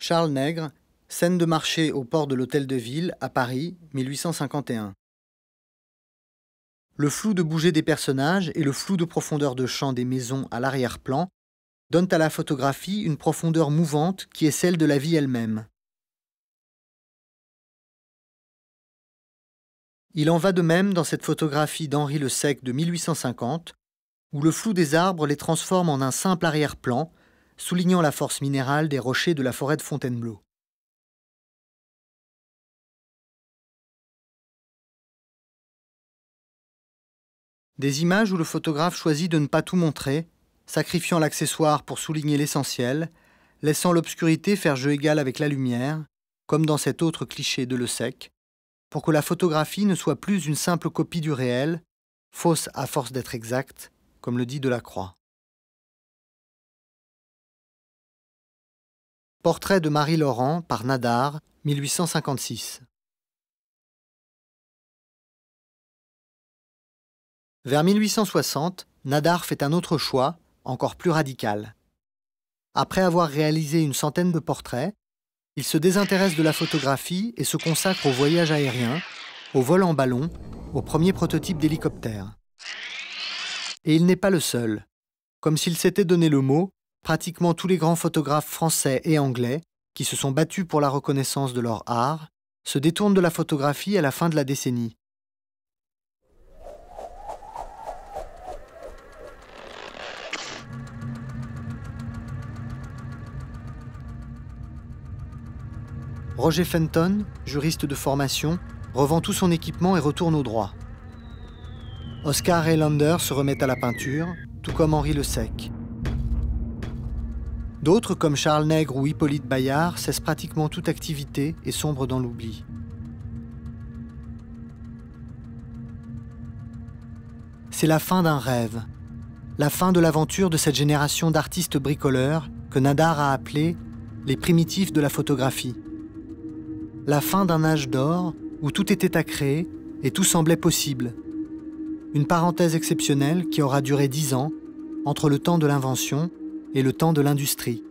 Charles Nègre, scène de marché au port de l'Hôtel de Ville, à Paris, 1851. Le flou de bouger des personnages et le flou de profondeur de champ des maisons à l'arrière-plan donnent à la photographie une profondeur mouvante qui est celle de la vie elle-même. Il en va de même dans cette photographie d'Henri Le Sec de 1850, où le flou des arbres les transforme en un simple arrière-plan, soulignant la force minérale des rochers de la forêt de Fontainebleau. Des images où le photographe choisit de ne pas tout montrer, sacrifiant l'accessoire pour souligner l'essentiel, laissant l'obscurité faire jeu égal avec la lumière, comme dans cet autre cliché de Le Sec, pour que la photographie ne soit plus une simple copie du réel, fausse à force d'être exacte, comme le dit Delacroix. Portrait de Marie Laurent par Nadar, 1856. Vers 1860, Nadar fait un autre choix, encore plus radical. Après avoir réalisé une centaine de portraits, il se désintéresse de la photographie et se consacre au voyage aérien, au vol en ballon, au premier prototype d'hélicoptère. Et il n'est pas le seul. Comme s'il s'était donné le mot, pratiquement tous les grands photographes français et anglais, qui se sont battus pour la reconnaissance de leur art, se détournent de la photographie à la fin de la décennie. Roger Fenton, juriste de formation, revend tout son équipement et retourne au droit. Oscar Lander se remet à la peinture, tout comme Henri Le Sec. D'autres, comme Charles Nègre ou Hippolyte Bayard, cessent pratiquement toute activité et sombrent dans l'oubli. C'est la fin d'un rêve, la fin de l'aventure de cette génération d'artistes bricoleurs que Nadar a appelé les primitifs de la photographie. La fin d'un âge d'or où tout était à créer et tout semblait possible. Une parenthèse exceptionnelle qui aura duré dix ans entre le temps de l'invention et le temps de l'industrie.